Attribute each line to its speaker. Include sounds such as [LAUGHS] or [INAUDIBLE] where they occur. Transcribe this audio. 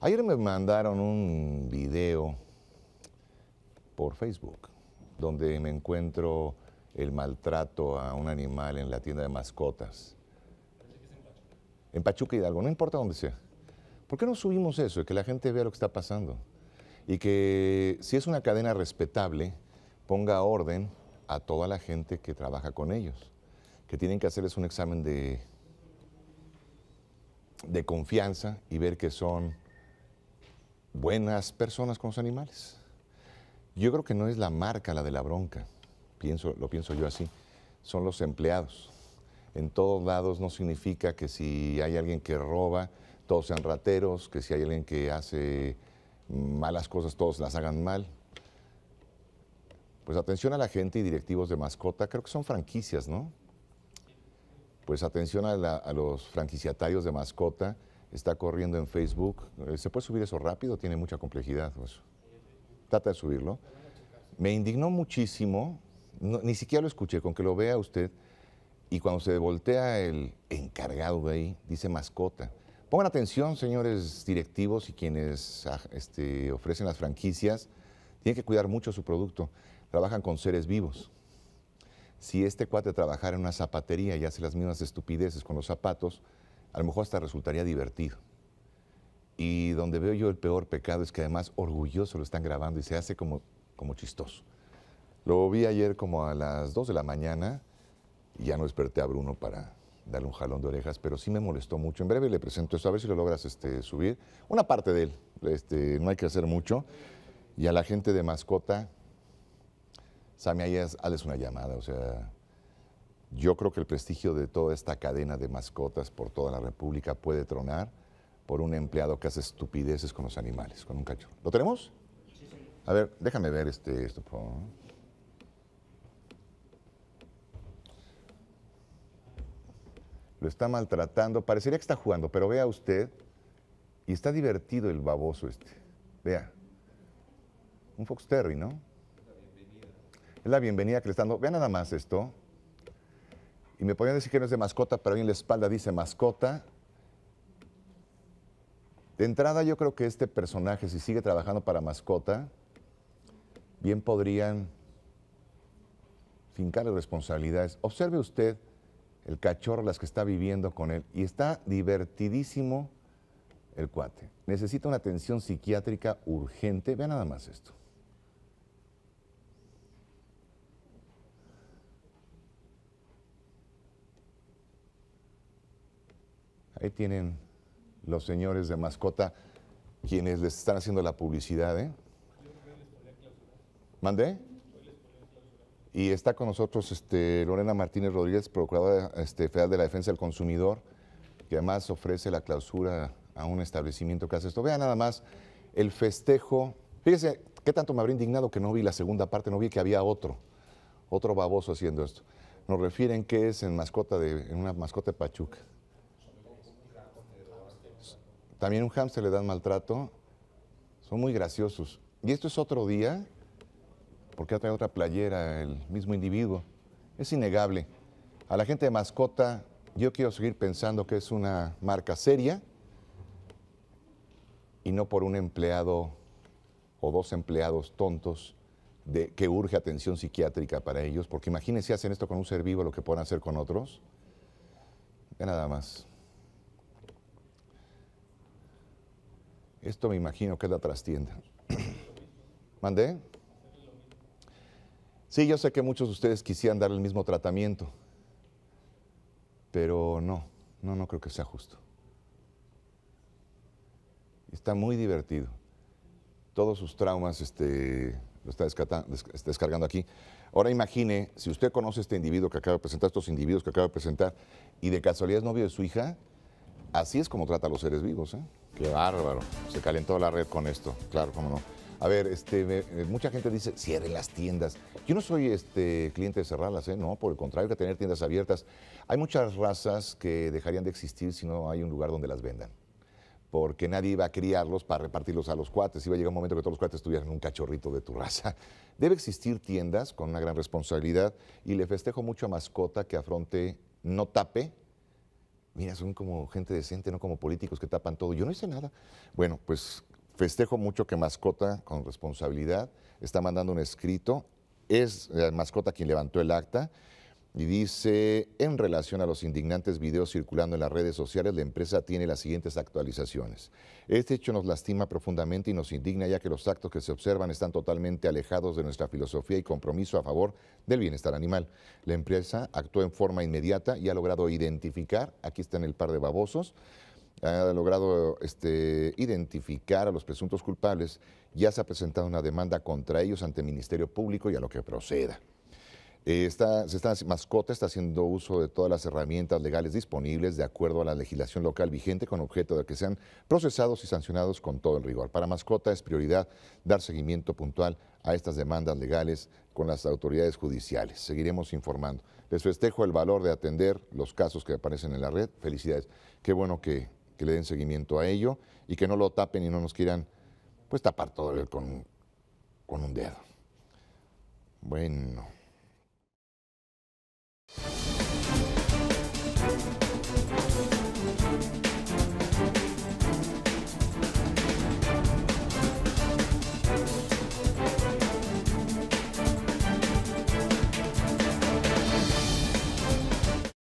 Speaker 1: Ayer me mandaron un video por Facebook donde me encuentro el maltrato a un animal en la tienda de mascotas. En Pachuca Hidalgo, no importa dónde sea. ¿Por qué no subimos eso? Que la gente vea lo que está pasando. Y que si es una cadena respetable, ponga orden a toda la gente que trabaja con ellos. Que tienen que hacerles un examen de, de confianza y ver que son buenas personas con los animales. Yo creo que no es la marca la de la bronca, pienso, lo pienso yo así, son los empleados. En todos lados no significa que si hay alguien que roba, todos sean rateros, que si hay alguien que hace malas cosas, todos las hagan mal. Pues atención a la gente y directivos de mascota, creo que son franquicias, ¿no? Pues atención a, a los franquiciatarios de mascota está corriendo en Facebook. Eh, ¿Se puede subir eso rápido? Tiene mucha complejidad. Pues. Trata de subirlo. Me indignó muchísimo, ni siquiera lo escuché, con que lo vea usted. Y cuando se voltea el encargado de ahí, dice mascota. Pongan atención, señores directivos y quienes ah, este, ofrecen las franquicias, tienen que cuidar mucho su producto. Trabajan con seres vivos. Si este cuate trabajara en una zapatería y hace las mismas estupideces con los zapatos, a lo mejor hasta resultaría divertido. Y donde veo yo el peor pecado es que además orgulloso lo están grabando y se hace como, como chistoso. Lo vi ayer como a las 2 de la mañana y ya no desperté a Bruno para darle un jalón de orejas, pero sí me molestó mucho. En breve le presento eso, a ver si lo logras este, subir. Una parte de él, este, no hay que hacer mucho. Y a la gente de mascota, sami ahí hazles una llamada, o sea, yo creo que el prestigio de toda esta cadena de mascotas por toda la República puede tronar por un empleado que hace estupideces con los animales, con un cachorro. ¿Lo tenemos? A ver, déjame ver este, esto. Por favor. Lo está maltratando. Parecería que está jugando, pero vea usted. Y está divertido el baboso este. Vea. Un Fox Terry, ¿no? Es la bienvenida que le están dando. Vea nada más esto. Y me podrían decir que no es de mascota, pero ahí en la espalda dice mascota. De entrada, yo creo que este personaje, si sigue trabajando para mascota, bien podrían fincarle responsabilidades. Observe usted el cachorro, las que está viviendo con él, y está divertidísimo el cuate. Necesita una atención psiquiátrica urgente. Vea nada más esto. Ahí tienen los señores de mascota quienes les están haciendo la publicidad. ¿eh? ¿Mandé? Y está con nosotros este, Lorena Martínez Rodríguez, procuradora este, federal de la Defensa del Consumidor, que además ofrece la clausura a un establecimiento que hace esto. Vean nada más el festejo. Fíjese qué tanto me habría indignado que no vi la segunda parte, no vi que había otro, otro baboso haciendo esto. Nos refieren que es en mascota de, en una mascota de Pachuca. También un hámster le dan maltrato. Son muy graciosos. Y esto es otro día, porque ha traído otra playera el mismo individuo. Es innegable. A la gente de mascota, yo quiero seguir pensando que es una marca seria y no por un empleado o dos empleados tontos de, que urge atención psiquiátrica para ellos, porque imagínense si hacen esto con un ser vivo, lo que pueden hacer con otros. Ya nada más. Esto me imagino que es la trastienda. [COUGHS] ¿Mandé? Sí, yo sé que muchos de ustedes quisieran dar el mismo tratamiento, pero no, no, no creo que sea justo. Está muy divertido. Todos sus traumas este, lo está, este, descargando aquí. Ahora imagine, si usted conoce a este individuo que acaba de presentar, estos individuos que acaba de presentar, y de casualidad es novio de su hija, así es como trata a los seres vivos. ¿eh? Qué bárbaro. Se calentó la red con esto. Claro, cómo no. A ver, este, eh, mucha gente dice, cierren las tiendas. Yo no soy este, cliente de cerrarlas, ¿eh? no, por el contrario, hay que tener tiendas abiertas. Hay muchas razas que dejarían de existir si no hay un lugar donde las vendan. Porque nadie iba a criarlos para repartirlos a los cuates. Iba a llegar un momento que todos los cuates tuvieran un cachorrito de tu raza. [LAUGHS] Debe existir tiendas con una gran responsabilidad y le festejo mucho a Mascota que afronte, no tape, mira, son como gente decente, no como políticos que tapan todo. Yo no hice nada. Bueno, pues festejo mucho que Mascota, con responsabilidad, está mandando un escrito. Es Mascota quien levantó el acta y dice, en relación a los indignantes videos circulando en las redes sociales, la empresa tiene las siguientes actualizaciones. Este hecho nos lastima profundamente y nos indigna ya que los actos que se observan están totalmente alejados de nuestra filosofía y compromiso a favor del bienestar animal. La empresa actuó en forma inmediata y ha logrado identificar, aquí están el par de babosos, ha logrado este, identificar a los presuntos culpables, ya se ha presentado una demanda contra ellos ante el Ministerio Público y a lo que proceda. Eh, Esta, mascota está haciendo uso de todas las herramientas legales disponibles de acuerdo a la legislación local vigente con objeto de que sean procesados y sancionados con todo el rigor. Para mascota es prioridad dar seguimiento puntual a estas demandas legales con las autoridades judiciales. Seguiremos informando. Les festejo el valor de atender los casos que aparecen en la red. Felicidades. Qué bueno que, le den seguimiento a ello y que no lo tapen y no nos quieran pues tapar todo con, con un dedo. Bueno.